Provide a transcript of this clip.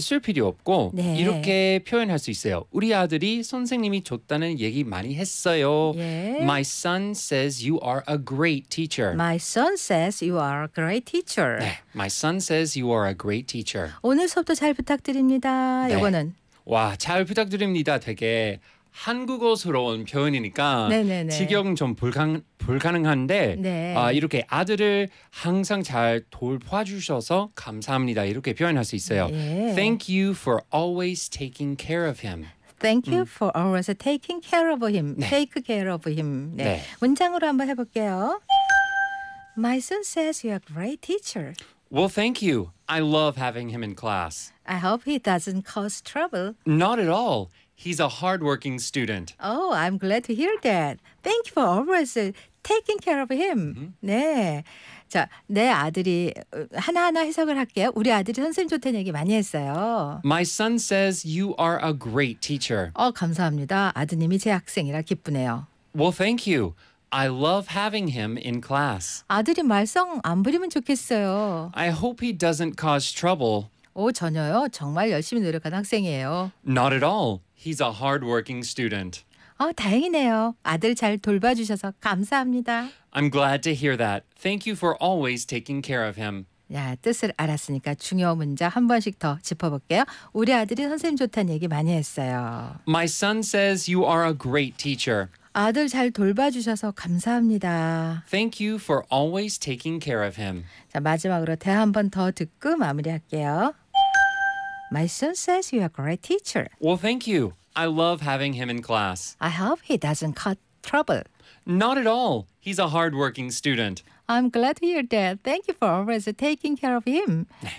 쓸 필요 없고 네. 이렇게 표현할 수 있어요. 우리 아들이 선생님이 줬다는 얘기 많이 했어요. 예. My son says you are a great teacher. My son says you are a great teacher. 네, my son says you are a great teacher. 오늘 수업도 잘 부탁드립니다. 네. 이거는 와, 잘 부탁드립니다. 되게 한국어스러운 표현이니까 네네네. 직영 좀 불강 불가능한데 네. 아, 이렇게 아들을 항상 잘 돌봐주셔서 감사합니다 이렇게 표현할 수 있어요. 네. Thank you for always taking care of him. Thank you 음. for always taking care of him. 네. Take care of him. 네. 문장으로 한번 해볼게요. My son says you are a great teacher. Well, thank you. I love having him in class. I hope he doesn't cause trouble. Not at all. He's a hardworking student. Oh, I'm glad to hear that. Thank you for always uh, taking care of him. Mm-hmm. 네. 자, 내 아들이 하나하나 해석을 할게요. 우리 아들이 선생님 좋다는 얘기 많이 했어요. My son says you are a great teacher. 어, 감사합니다. 아드님이 제 학생이라 기쁘네요. Well, thank you. I love having him in class. 아들이 말썽 안 부리면 좋겠어요. I hope he doesn't cause trouble. 오 전혀요. 정말 열심히 노력한 학생이에요. Not at all. He's a hard-working student. 어 다행이네요. 아들 잘 돌봐주셔서 감사합니다. I'm glad to hear that. Thank you for always taking care of him. 야, 뜻을 알았으니까 중요 문자 한 번씩 더 짚어볼게요. 우리 아들이 선생님 좋다는 얘기 많이 했어요. My son says you are a great teacher. 아들 잘 돌봐주셔서 감사합니다. Thank you for always taking care of him. 자 마지막으로 대화 한번 더 듣고 마무리할게요. My son says you are a great teacher. Well, thank you. I love having him in class. I hope he doesn't cut trouble. Not at all. He's a hardworking student. I'm glad to hear that. Thank you for always taking care of him.